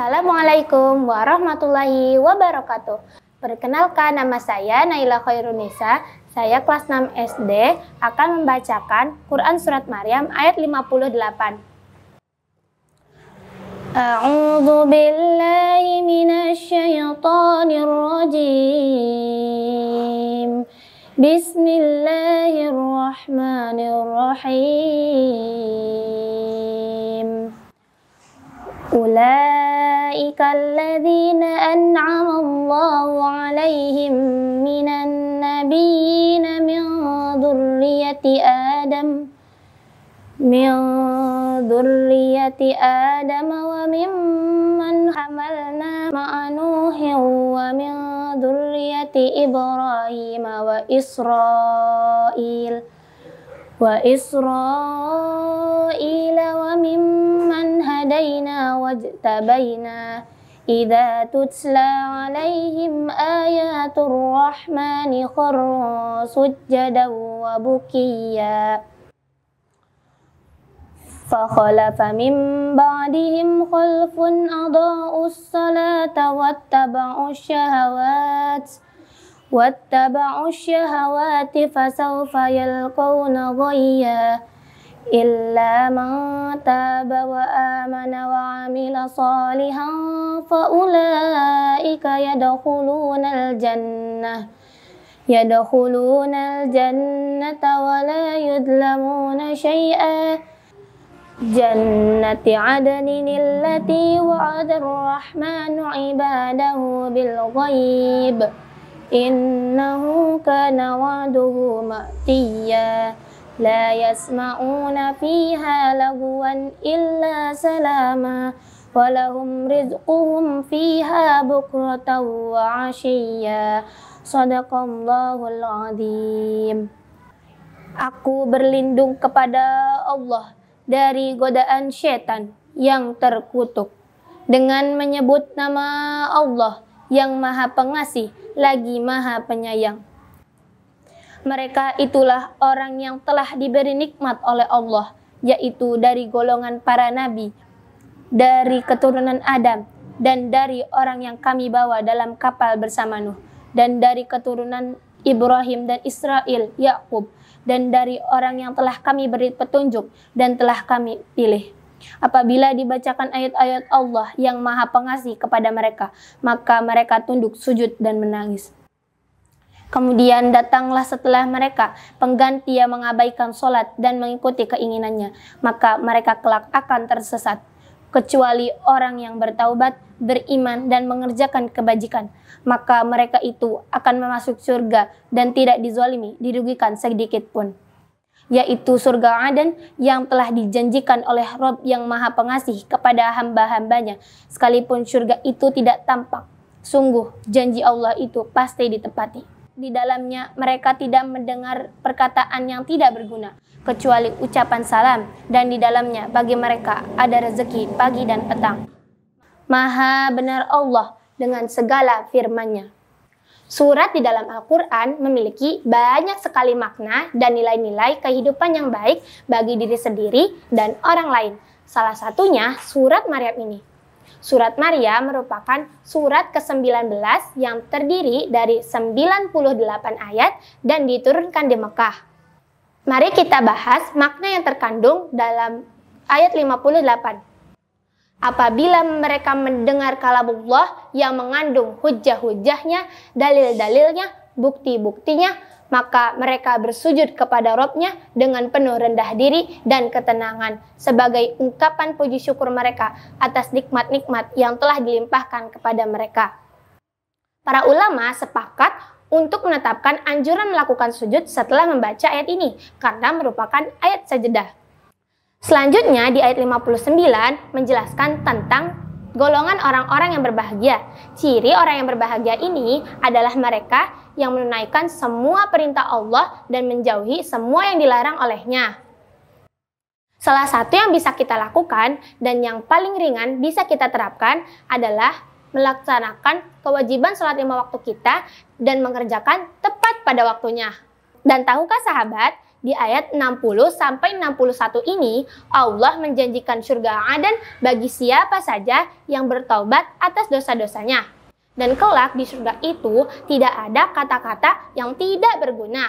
Assalamualaikum warahmatullahi wabarakatuh. Perkenalkan nama saya Naila Khairunisa. Saya kelas 6 SD akan membacakan Quran surat Maryam ayat 58. A'udzu billahi minasyaitonir rajim. Bismillahirrahmanirrahim. أولئك الذين أنعم الله عليهم من النبيين من ذرية آدم من ذرية آدم وممن حملنا مع نوح ومن ذرية إبراهيم وإسرائيل وإسرائيل وممن هدينا واجتبينا إذا تتلى عليهم آيات الرحمن خروا سجدا وبكيا فخلف من بعدهم خلف أضاءوا الصلاة واتبعوا الشهوات واتبعوا الشهوات فسوف يلقون غيا إلا من تاب وآمن وعمل صالحا فأولئك يدخلون الجنة يدخلون الجنة ولا يظلمون شيئا جنة عدن التي وعد الرحمن عباده بالغيب إنه كان وعده مأتيا لا يسمعون فيها لغوا إلا سلاما ولهم رزقهم فيها بكرة وعشيا صدق الله العظيم Aku berlindung kepada Allah dari godaan setan yang terkutuk dengan menyebut nama Allah yang Maha Pengasih lagi Maha Penyayang. Mereka itulah orang yang telah diberi nikmat oleh Allah, yaitu dari golongan para nabi, dari keturunan Adam, dan dari orang yang kami bawa dalam kapal bersama Nuh, dan dari keturunan Ibrahim dan Israel, Yakub, dan dari orang yang telah kami beri petunjuk dan telah kami pilih. Apabila dibacakan ayat-ayat Allah yang Maha Pengasih kepada mereka, maka mereka tunduk sujud dan menangis. Kemudian datanglah setelah mereka pengganti yang mengabaikan sholat dan mengikuti keinginannya, maka mereka kelak akan tersesat. Kecuali orang yang bertaubat, beriman, dan mengerjakan kebajikan, maka mereka itu akan memasuk surga dan tidak dizolimi, dirugikan sedikit pun. Yaitu surga Aden yang telah dijanjikan oleh Rob yang maha pengasih kepada hamba-hambanya, sekalipun surga itu tidak tampak. Sungguh, janji Allah itu pasti ditepati di dalamnya mereka tidak mendengar perkataan yang tidak berguna, kecuali ucapan salam, dan di dalamnya bagi mereka ada rezeki pagi dan petang. Maha benar Allah dengan segala firman-Nya. Surat di dalam Al-Quran memiliki banyak sekali makna dan nilai-nilai kehidupan yang baik bagi diri sendiri dan orang lain. Salah satunya surat Maryam ini. Surat Maria merupakan surat ke-19 yang terdiri dari 98 ayat dan diturunkan di Mekah. Mari kita bahas makna yang terkandung dalam ayat 58. Apabila mereka mendengar kalamullah yang mengandung hujah-hujahnya, dalil-dalilnya, bukti-buktinya, maka mereka bersujud kepada Robnya dengan penuh rendah diri dan ketenangan sebagai ungkapan puji syukur mereka atas nikmat-nikmat yang telah dilimpahkan kepada mereka. Para ulama sepakat untuk menetapkan anjuran melakukan sujud setelah membaca ayat ini karena merupakan ayat sajadah. Selanjutnya di ayat 59 menjelaskan tentang golongan orang-orang yang berbahagia. Ciri orang yang berbahagia ini adalah mereka yang menunaikan semua perintah Allah dan menjauhi semua yang dilarang olehnya. Salah satu yang bisa kita lakukan dan yang paling ringan bisa kita terapkan adalah melaksanakan kewajiban sholat lima waktu kita dan mengerjakan tepat pada waktunya. Dan tahukah sahabat, di ayat 60 sampai 61 ini, Allah menjanjikan surga Aden bagi siapa saja yang bertobat atas dosa-dosanya. Dan kelak di surga itu tidak ada kata-kata yang tidak berguna.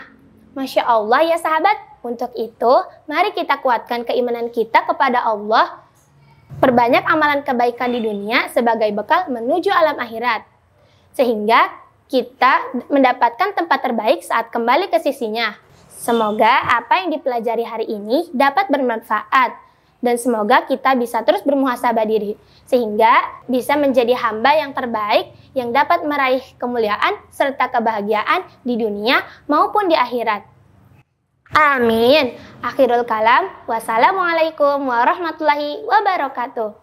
Masya Allah ya sahabat, untuk itu mari kita kuatkan keimanan kita kepada Allah Perbanyak amalan kebaikan di dunia sebagai bekal menuju alam akhirat. Sehingga kita mendapatkan tempat terbaik saat kembali ke sisinya. Semoga apa yang dipelajari hari ini dapat bermanfaat dan semoga kita bisa terus bermuhasabah diri sehingga bisa menjadi hamba yang terbaik yang dapat meraih kemuliaan serta kebahagiaan di dunia maupun di akhirat. Amin. Akhirul kalam. Wassalamualaikum warahmatullahi wabarakatuh.